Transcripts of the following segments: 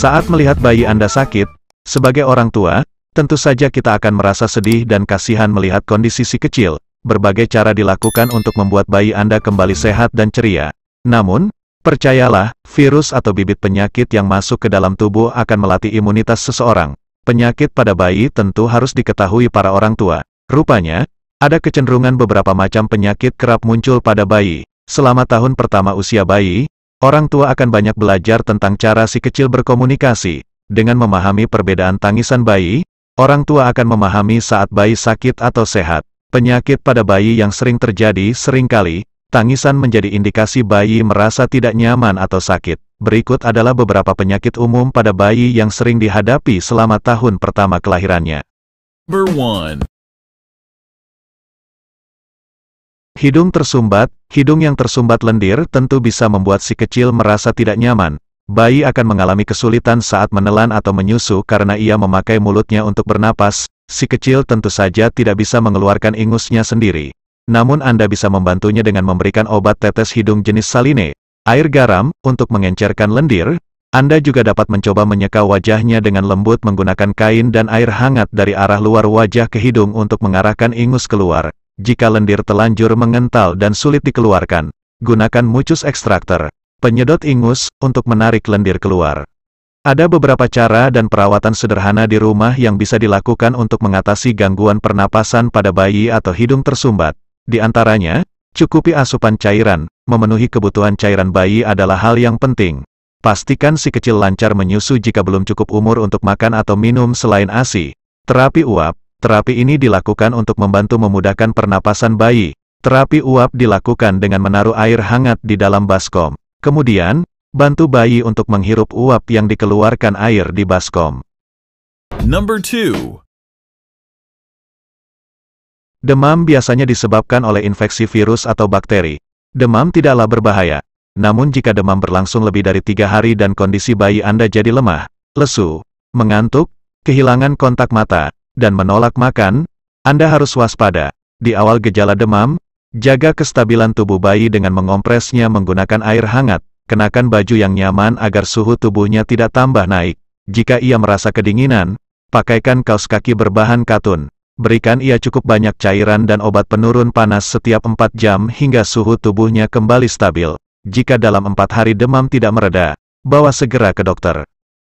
Saat melihat bayi Anda sakit, sebagai orang tua, tentu saja kita akan merasa sedih dan kasihan melihat kondisi si kecil. Berbagai cara dilakukan untuk membuat bayi Anda kembali sehat dan ceria. Namun, percayalah, virus atau bibit penyakit yang masuk ke dalam tubuh akan melatih imunitas seseorang. Penyakit pada bayi tentu harus diketahui para orang tua. Rupanya, ada kecenderungan beberapa macam penyakit kerap muncul pada bayi. Selama tahun pertama usia bayi, Orang tua akan banyak belajar tentang cara si kecil berkomunikasi. Dengan memahami perbedaan tangisan bayi, orang tua akan memahami saat bayi sakit atau sehat. Penyakit pada bayi yang sering terjadi seringkali, tangisan menjadi indikasi bayi merasa tidak nyaman atau sakit. Berikut adalah beberapa penyakit umum pada bayi yang sering dihadapi selama tahun pertama kelahirannya. Number one. Hidung tersumbat, hidung yang tersumbat lendir tentu bisa membuat si kecil merasa tidak nyaman. Bayi akan mengalami kesulitan saat menelan atau menyusu karena ia memakai mulutnya untuk bernapas, si kecil tentu saja tidak bisa mengeluarkan ingusnya sendiri. Namun Anda bisa membantunya dengan memberikan obat tetes hidung jenis saline, air garam, untuk mengencerkan lendir. Anda juga dapat mencoba menyeka wajahnya dengan lembut menggunakan kain dan air hangat dari arah luar wajah ke hidung untuk mengarahkan ingus keluar. Jika lendir telanjur mengental dan sulit dikeluarkan, gunakan mucus ekstraktor, penyedot ingus, untuk menarik lendir keluar. Ada beberapa cara dan perawatan sederhana di rumah yang bisa dilakukan untuk mengatasi gangguan pernapasan pada bayi atau hidung tersumbat. Di antaranya, cukupi asupan cairan, memenuhi kebutuhan cairan bayi adalah hal yang penting. Pastikan si kecil lancar menyusu jika belum cukup umur untuk makan atau minum selain ASI. Terapi uap, Terapi ini dilakukan untuk membantu memudahkan pernapasan bayi. Terapi uap dilakukan dengan menaruh air hangat di dalam baskom. Kemudian, bantu bayi untuk menghirup uap yang dikeluarkan air di baskom. Number two. Demam biasanya disebabkan oleh infeksi virus atau bakteri. Demam tidaklah berbahaya. Namun jika demam berlangsung lebih dari tiga hari dan kondisi bayi Anda jadi lemah, lesu, mengantuk, kehilangan kontak mata, dan menolak makan, Anda harus waspada. Di awal gejala demam, jaga kestabilan tubuh bayi dengan mengompresnya menggunakan air hangat, kenakan baju yang nyaman agar suhu tubuhnya tidak tambah naik. Jika ia merasa kedinginan, pakaikan kaos kaki berbahan katun. Berikan ia cukup banyak cairan dan obat penurun panas setiap 4 jam hingga suhu tubuhnya kembali stabil. Jika dalam 4 hari demam tidak mereda, bawa segera ke dokter.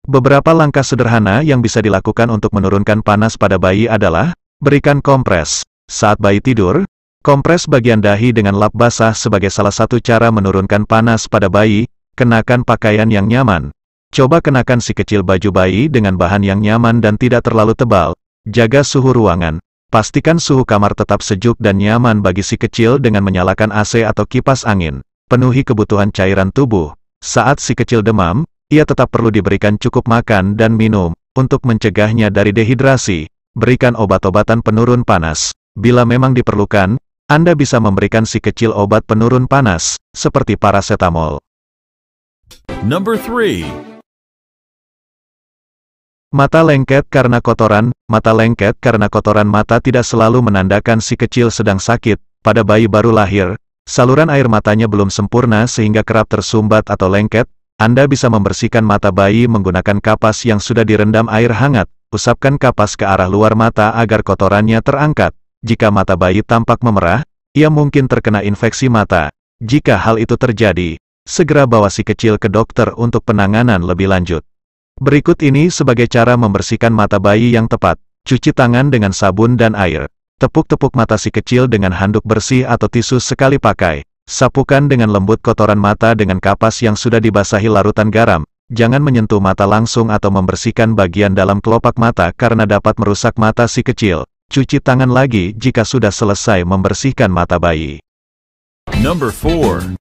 Beberapa langkah sederhana yang bisa dilakukan untuk menurunkan panas pada bayi adalah, berikan kompres. Saat bayi tidur, kompres bagian dahi dengan lap basah sebagai salah satu cara menurunkan panas pada bayi, kenakan pakaian yang nyaman. Coba kenakan si kecil baju bayi dengan bahan yang nyaman dan tidak terlalu tebal. Jaga suhu ruangan. Pastikan suhu kamar tetap sejuk dan nyaman bagi si kecil dengan menyalakan AC atau kipas angin. Penuhi kebutuhan cairan tubuh. Saat si kecil demam, ia tetap perlu diberikan cukup makan dan minum, untuk mencegahnya dari dehidrasi, berikan obat-obatan penurun panas. Bila memang diperlukan, Anda bisa memberikan si kecil obat penurun panas, seperti paracetamol. Number 3 Mata lengket karena kotoran, mata lengket karena kotoran mata tidak selalu menandakan si kecil sedang sakit, pada bayi baru lahir, saluran air matanya belum sempurna sehingga kerap tersumbat atau lengket, anda bisa membersihkan mata bayi menggunakan kapas yang sudah direndam air hangat, usapkan kapas ke arah luar mata agar kotorannya terangkat. Jika mata bayi tampak memerah, ia mungkin terkena infeksi mata. Jika hal itu terjadi, segera bawa si kecil ke dokter untuk penanganan lebih lanjut. Berikut ini sebagai cara membersihkan mata bayi yang tepat. Cuci tangan dengan sabun dan air. Tepuk-tepuk mata si kecil dengan handuk bersih atau tisu sekali pakai. Sapukan dengan lembut kotoran mata dengan kapas yang sudah dibasahi larutan garam, jangan menyentuh mata langsung atau membersihkan bagian dalam kelopak mata karena dapat merusak mata si kecil. Cuci tangan lagi jika sudah selesai membersihkan mata bayi. Number 4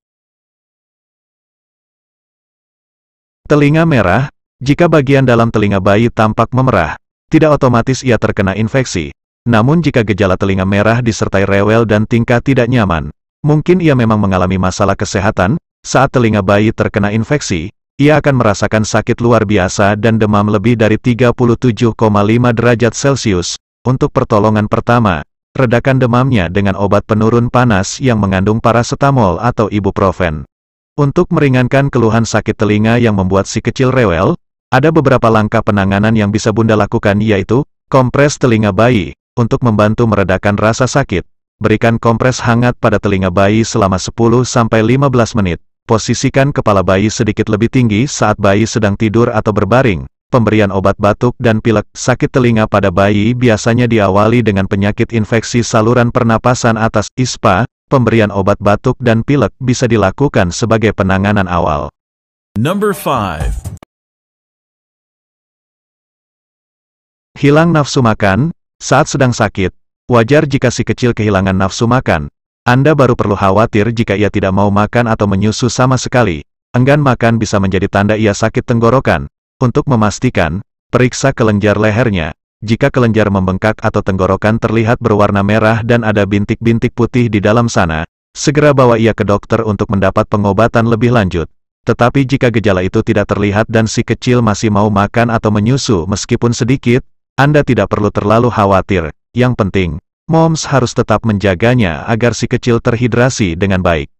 Telinga merah, jika bagian dalam telinga bayi tampak memerah, tidak otomatis ia terkena infeksi. Namun jika gejala telinga merah disertai rewel dan tingkah tidak nyaman, Mungkin ia memang mengalami masalah kesehatan, saat telinga bayi terkena infeksi, ia akan merasakan sakit luar biasa dan demam lebih dari 37,5 derajat Celcius. Untuk pertolongan pertama, redakan demamnya dengan obat penurun panas yang mengandung paracetamol atau ibuprofen. Untuk meringankan keluhan sakit telinga yang membuat si kecil rewel, ada beberapa langkah penanganan yang bisa Bunda lakukan yaitu, kompres telinga bayi, untuk membantu meredakan rasa sakit. Berikan kompres hangat pada telinga bayi selama 10-15 menit. Posisikan kepala bayi sedikit lebih tinggi saat bayi sedang tidur atau berbaring. Pemberian obat batuk dan pilek sakit telinga pada bayi biasanya diawali dengan penyakit infeksi saluran pernapasan atas ISPA. Pemberian obat batuk dan pilek bisa dilakukan sebagai penanganan awal. Number 5 Hilang nafsu makan saat sedang sakit, Wajar jika si kecil kehilangan nafsu makan. Anda baru perlu khawatir jika ia tidak mau makan atau menyusu sama sekali. Enggan makan bisa menjadi tanda ia sakit tenggorokan. Untuk memastikan, periksa kelenjar lehernya. Jika kelenjar membengkak atau tenggorokan terlihat berwarna merah dan ada bintik-bintik putih di dalam sana, segera bawa ia ke dokter untuk mendapat pengobatan lebih lanjut. Tetapi jika gejala itu tidak terlihat dan si kecil masih mau makan atau menyusu meskipun sedikit, Anda tidak perlu terlalu khawatir yang penting, Moms harus tetap menjaganya agar si kecil terhidrasi dengan baik.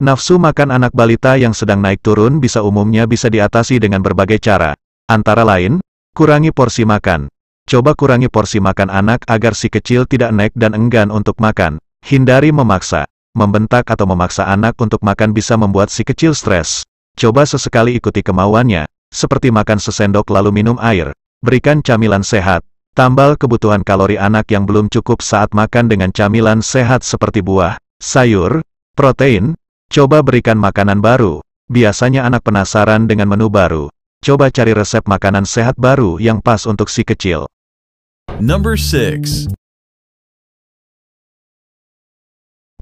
Nafsu makan anak balita yang sedang naik turun bisa umumnya bisa diatasi dengan berbagai cara, antara lain, kurangi porsi makan. Coba kurangi porsi makan anak agar si kecil tidak naik dan enggan untuk makan. Hindari memaksa. Membentak atau memaksa anak untuk makan bisa membuat si kecil stres. Coba sesekali ikuti kemauannya, seperti makan sesendok lalu minum air. Berikan camilan sehat, Tambal kebutuhan kalori anak yang belum cukup saat makan dengan camilan sehat seperti buah, sayur, protein, coba berikan makanan baru. Biasanya anak penasaran dengan menu baru. Coba cari resep makanan sehat baru yang pas untuk si kecil. Number 6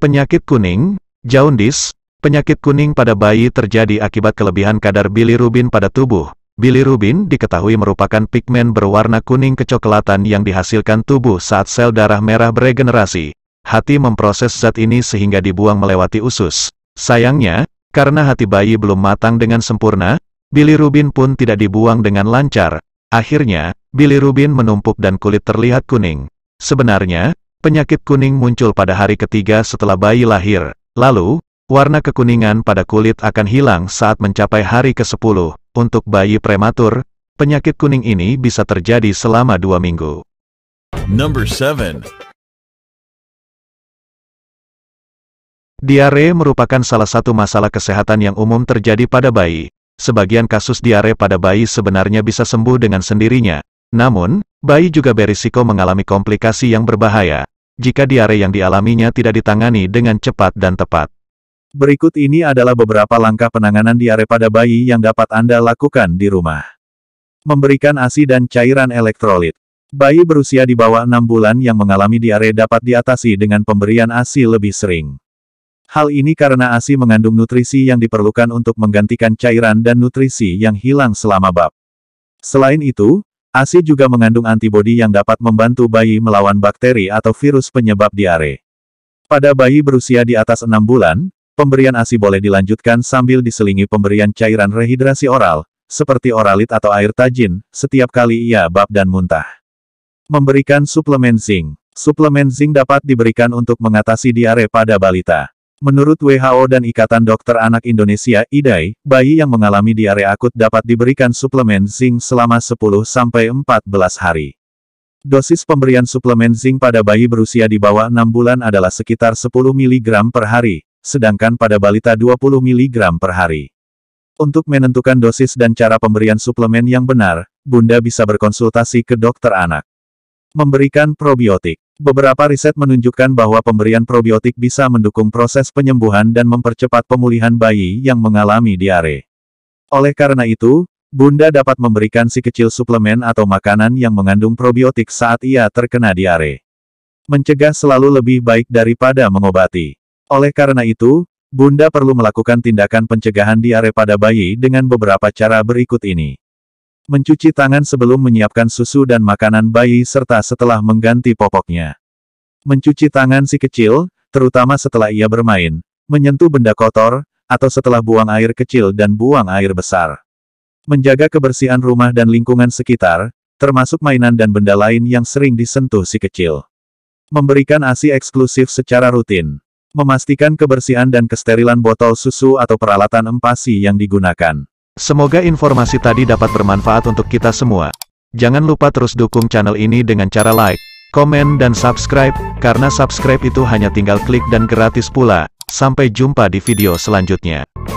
Penyakit kuning, jaundis. penyakit kuning pada bayi terjadi akibat kelebihan kadar bilirubin pada tubuh. Bilirubin diketahui merupakan pigmen berwarna kuning kecoklatan yang dihasilkan tubuh saat sel darah merah beregenerasi. Hati memproses zat ini sehingga dibuang melewati usus. Sayangnya, karena hati bayi belum matang dengan sempurna, bilirubin pun tidak dibuang dengan lancar. Akhirnya, bilirubin menumpuk dan kulit terlihat kuning. Sebenarnya, penyakit kuning muncul pada hari ketiga setelah bayi lahir. Lalu, warna kekuningan pada kulit akan hilang saat mencapai hari ke-10. Untuk bayi prematur, penyakit kuning ini bisa terjadi selama dua minggu. Number seven. Diare merupakan salah satu masalah kesehatan yang umum terjadi pada bayi. Sebagian kasus diare pada bayi sebenarnya bisa sembuh dengan sendirinya. Namun, bayi juga berisiko mengalami komplikasi yang berbahaya, jika diare yang dialaminya tidak ditangani dengan cepat dan tepat. Berikut ini adalah beberapa langkah penanganan diare pada bayi yang dapat Anda lakukan di rumah. Memberikan ASI dan cairan elektrolit. Bayi berusia di bawah 6 bulan yang mengalami diare dapat diatasi dengan pemberian ASI lebih sering. Hal ini karena ASI mengandung nutrisi yang diperlukan untuk menggantikan cairan dan nutrisi yang hilang selama bab. Selain itu, ASI juga mengandung antibodi yang dapat membantu bayi melawan bakteri atau virus penyebab diare. Pada bayi berusia di atas 6 bulan, Pemberian ASI boleh dilanjutkan sambil diselingi pemberian cairan rehidrasi oral, seperti oralit atau air tajin, setiap kali ia bab dan muntah. Memberikan suplemen zinc. Suplemen zinc dapat diberikan untuk mengatasi diare pada balita. Menurut WHO dan Ikatan Dokter Anak Indonesia (IDAI), bayi yang mengalami diare akut dapat diberikan suplemen zinc selama 10 14 hari. Dosis pemberian suplemen zinc pada bayi berusia di bawah 6 bulan adalah sekitar 10 mg per hari, sedangkan pada balita 20 mg per hari. Untuk menentukan dosis dan cara pemberian suplemen yang benar, Bunda bisa berkonsultasi ke dokter anak. Memberikan probiotik. Beberapa riset menunjukkan bahwa pemberian probiotik bisa mendukung proses penyembuhan dan mempercepat pemulihan bayi yang mengalami diare. Oleh karena itu, Bunda dapat memberikan si kecil suplemen atau makanan yang mengandung probiotik saat ia terkena diare. Mencegah selalu lebih baik daripada mengobati. Oleh karena itu, Bunda perlu melakukan tindakan pencegahan diare pada bayi dengan beberapa cara berikut ini. Mencuci tangan sebelum menyiapkan susu dan makanan bayi serta setelah mengganti popoknya. Mencuci tangan si kecil, terutama setelah ia bermain, menyentuh benda kotor, atau setelah buang air kecil dan buang air besar. Menjaga kebersihan rumah dan lingkungan sekitar, termasuk mainan dan benda lain yang sering disentuh si kecil. Memberikan ASI eksklusif secara rutin. Memastikan kebersihan dan kesterilan botol susu atau peralatan empasi yang digunakan. Semoga informasi tadi dapat bermanfaat untuk kita semua. Jangan lupa terus dukung channel ini dengan cara like, komen dan subscribe, karena subscribe itu hanya tinggal klik dan gratis pula. Sampai jumpa di video selanjutnya.